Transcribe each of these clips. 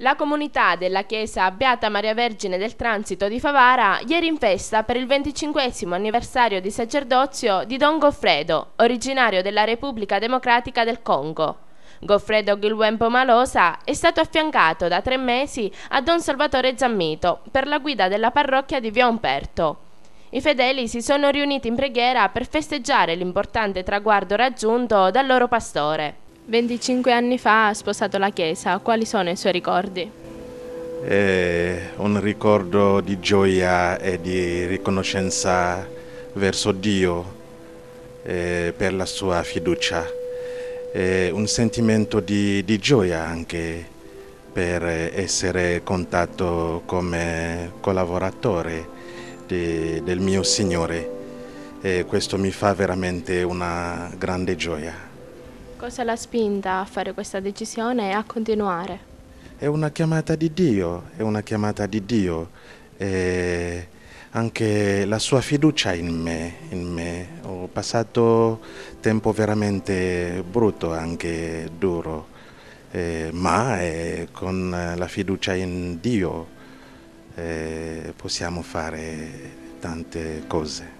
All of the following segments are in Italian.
La comunità della chiesa Beata Maria Vergine del Transito di Favara ieri in festa per il 25 anniversario di sacerdozio di Don Goffredo, originario della Repubblica Democratica del Congo. Goffredo Gilwempo Malosa è stato affiancato da tre mesi a Don Salvatore Zammito per la guida della parrocchia di Via Umperto. I fedeli si sono riuniti in preghiera per festeggiare l'importante traguardo raggiunto dal loro pastore. 25 anni fa ha sposato la Chiesa, quali sono i suoi ricordi? È un ricordo di gioia e di riconoscenza verso Dio eh, per la sua fiducia, è un sentimento di, di, gioia anche per essere contato come collaboratore de, del mio Signore e questo mi fa veramente una grande gioia. Cosa l'ha spinta a fare questa decisione e a continuare? È una chiamata di Dio, è una chiamata di Dio. E anche la sua fiducia in me, in me. Ho passato tempo veramente brutto, anche duro, eh, ma è con la fiducia in Dio eh, possiamo fare tante cose.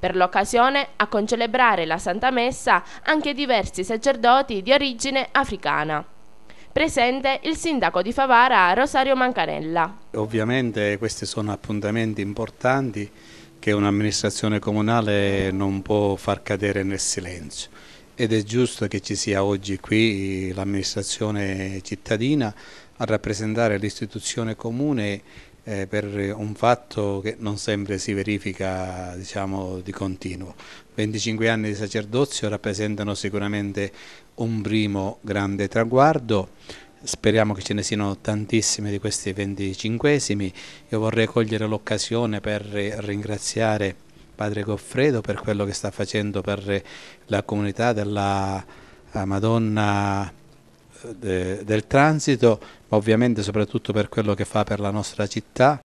Per l'occasione a concelebrare la Santa Messa anche diversi sacerdoti di origine africana presente il sindaco di Favara Rosario Mancanella. Ovviamente questi sono appuntamenti importanti che un'amministrazione comunale non può far cadere nel silenzio ed è giusto che ci sia oggi qui l'amministrazione cittadina a rappresentare l'istituzione comune eh, per un fatto che non sempre si verifica diciamo, di continuo. 25 anni di sacerdozio rappresentano sicuramente un primo grande traguardo, speriamo che ce ne siano tantissimi di questi 25esimi. Io vorrei cogliere l'occasione per ringraziare Padre Goffredo per quello che sta facendo per la comunità della eh, Madonna de, del transito, ma ovviamente soprattutto per quello che fa per la nostra città